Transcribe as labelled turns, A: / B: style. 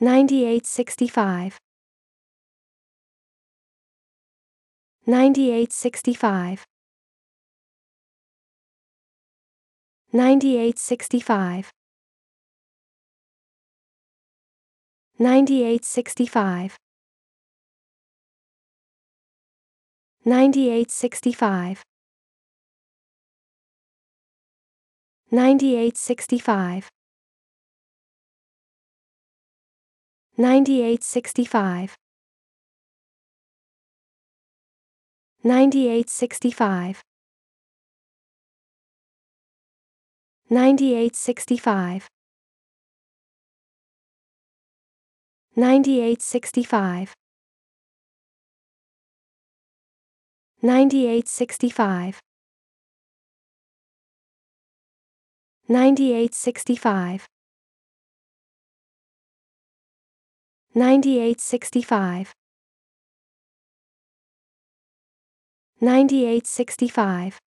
A: 9865 9865 9865 9865 9865 9865 9865 9865 9865 9865 9865 9865 9865 9865